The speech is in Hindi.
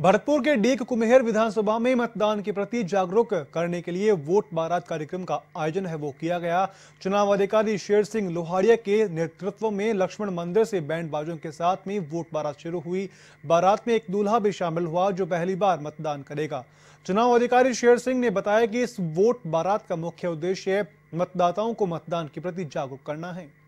भरतपुर के डीक कुमेहर विधानसभा में मतदान के प्रति जागरूक करने के लिए वोट बारात कार्यक्रम का आयोजन है वो किया गया चुनाव अधिकारी शेर सिंह लोहारिया के नेतृत्व में लक्ष्मण मंदिर से बैंड बाजों के साथ में वोट बारात शुरू हुई बारात में एक दूल्हा भी शामिल हुआ जो पहली बार मतदान करेगा चुनाव अधिकारी शेर सिंह ने बताया कि इस वोट बारात का मुख्य उद्देश्य मतदाताओं को मतदान के प्रति जागरूक करना है